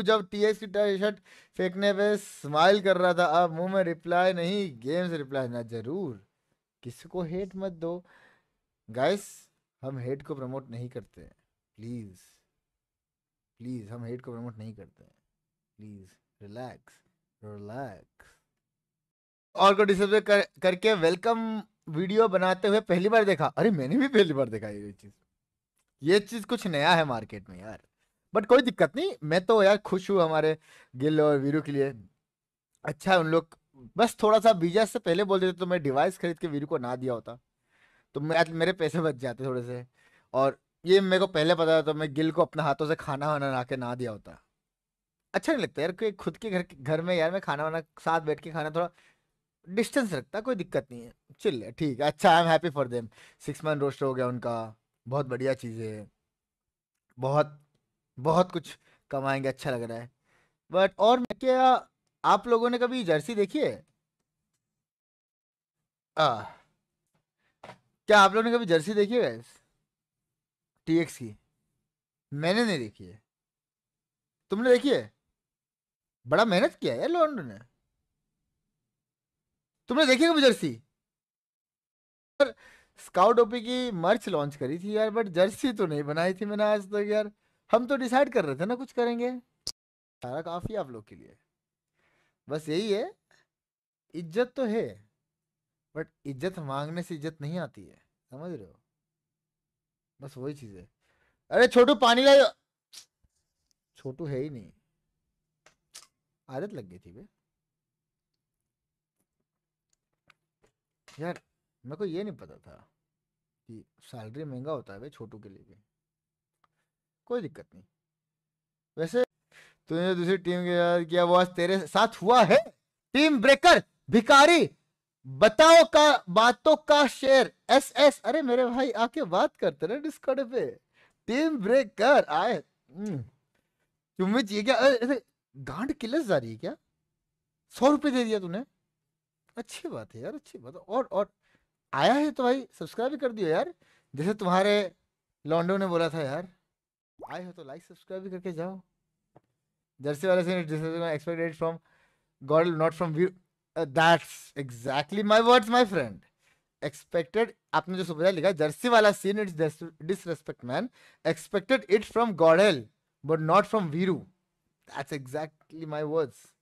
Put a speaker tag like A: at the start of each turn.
A: तो जब टीएक्स की टी शर्ट फेंकने पे स्माइल कर रहा था अब मुंह में रिप्लाई नहीं गेम से रिप्लाई ना जरूर किसी को हेट मत दो गाइस हम हेट को प्रमोट नहीं करते प्लीज़ प्लीज़ हम हेट को प्रमोट नहीं करते प्लीज़ रिलैक्स रिलैक्स और को डिसअपीयर कर, करके वेलकम वीडियो बनाते हुए पहली बार देखा अरे मैंने भी पहली बार देखा ये चीज़ ये चीज़ कुछ नया है मार्केट में यार बट कोई दिक्कत नहीं मैं तो यार खुश हूँ हमारे गिल और वीरू के लिए अच्छा है उन लोग बस थोड़ा सा बीजा से पहले बोल देते तो मैं डिवाइस खरीद के वीरू को ना दिया होता तो मैं मेरे पैसे बच जाते थोड़े से और ये मेरे को पहले पता था तो मैं गिल को अपने हाथों से खाना वाना ना के ना दिया होता अच्छा नहीं लगता यार कोई खुद के घर घर में यार मैं खाना वाना साथ बैठ के खाना थोड़ा डिस्टेंस रखता कोई दिक्कत नहीं है चिल्ले ठीक है अच्छा I am happy for them six month roast हो गया उनका बहुत बढ़िया चीज़ है बहुत बहुत कुछ कमाएंगे अच्छा लग रहा है बट और मैं क्या आप लोगों ने कभी जर्सी देखी है आ, क्या आप लोगों ने कभी जर्सी देखी है गैस टी एक्स की मैंने नहीं देखी है तुमने देखी है बड़ा मेहनत किया है लॉन्डो ने तुमने देखी कभी जर्सी स्काउट ओपी की मर्च लॉन्च करी थी यार बट जर्सी तो नहीं बनाई थी मैंने आज तक तो यार हम तो डिसाइड कर रहे थे ना कुछ करेंगे सारा काफ़ी आप लोग के लिए बस यही है इज्जत तो है बट इज्जत मांगने से इज्जत नहीं आती है समझ रहे हो बस वही चीज़ है अरे छोटू पानी ला छोटू है ही नहीं आदत लग गई थी बे यार मेरे को ये नहीं पता था कि सैलरी महंगा होता है भाई छोटू के लिए भी कोई दिक्कत नहीं वैसे तुमने दूसरी टीम के यार किया वो आज तेरे साथ हुआ है टीम ब्रेकर भिकारी बताओ का बातों का शेयर एस एस अरे मेरे भाई आके बात करते ना डिस्कॉर्ड पे टीम ब्रेकर आए हम्म, तुम्हें चाहिए क्या अरे गांड किलस जा रही है क्या सौ रुपये दे दिया तूने अच्छी बात है यार अच्छी बात है और और आया है तो भाई सब्सक्राइब कर दियो यार जैसे तुम्हारे लॉन्डो ने बोला था यार आए हो तो लाइक सब्सक्राइब भी करके जाओ जर्सी वाले से expected from God not from Veeru that's exactly my word my friend expected आपने जो सुबह लिखा जर्सी वाला scene it's disrespect man expected it from गॉडेल but not from Veeru that's exactly my words